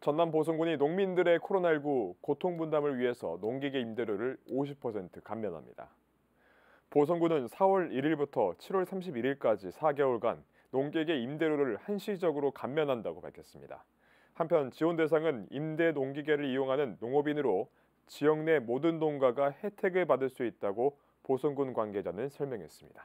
전남 보성군이 농민들의 코로나19 고통 분담을 위해서 농기계 임대료를 50% 감면합니다. 보성군은 4월 1일부터 7월 31일까지 4개월간 농기계 임대료를 한시적으로 감면한다고 밝혔습니다. 한편 지원 대상은 임대 농기계를 이용하는 농업인으로 지역 내 모든 농가가 혜택을 받을 수 있다고 보성군 관계자는 설명했습니다.